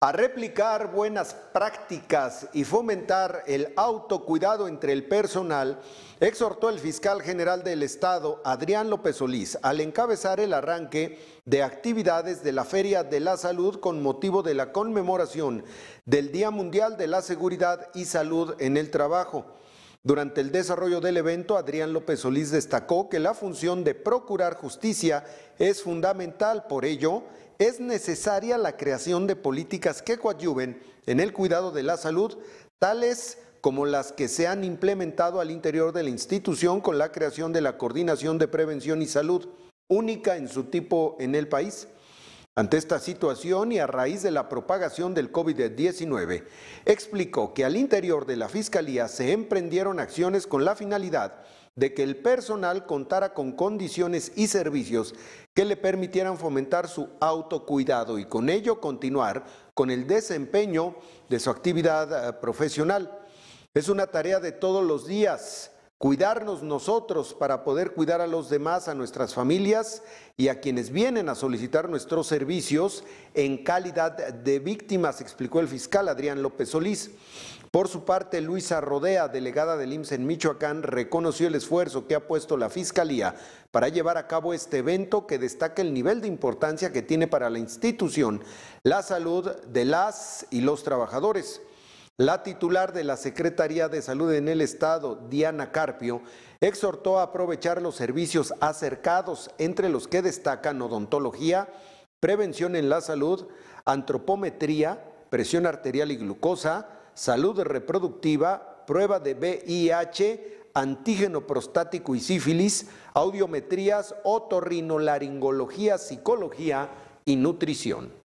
a replicar buenas prácticas y fomentar el autocuidado entre el personal, exhortó el fiscal general del Estado, Adrián López Solís, al encabezar el arranque de actividades de la Feria de la Salud con motivo de la conmemoración del Día Mundial de la Seguridad y Salud en el Trabajo. Durante el desarrollo del evento, Adrián López Solís destacó que la función de procurar justicia es fundamental, por ello es necesaria la creación de políticas que coadyuven en el cuidado de la salud, tales como las que se han implementado al interior de la institución con la creación de la Coordinación de Prevención y Salud, única en su tipo en el país. Ante esta situación y a raíz de la propagación del COVID-19, explicó que al interior de la Fiscalía se emprendieron acciones con la finalidad de que el personal contara con condiciones y servicios que le permitieran fomentar su autocuidado y con ello continuar con el desempeño de su actividad eh, profesional. Es una tarea de todos los días cuidarnos nosotros para poder cuidar a los demás, a nuestras familias y a quienes vienen a solicitar nuestros servicios en calidad de víctimas, explicó el fiscal Adrián López Solís. Por su parte, Luisa Rodea, delegada del IMSS en Michoacán, reconoció el esfuerzo que ha puesto la Fiscalía para llevar a cabo este evento que destaca el nivel de importancia que tiene para la institución la salud de las y los trabajadores. La titular de la Secretaría de Salud en el Estado, Diana Carpio, exhortó a aprovechar los servicios acercados, entre los que destacan odontología, prevención en la salud, antropometría, presión arterial y glucosa, salud reproductiva, prueba de VIH, antígeno prostático y sífilis, audiometrías, otorrinolaringología, psicología y nutrición.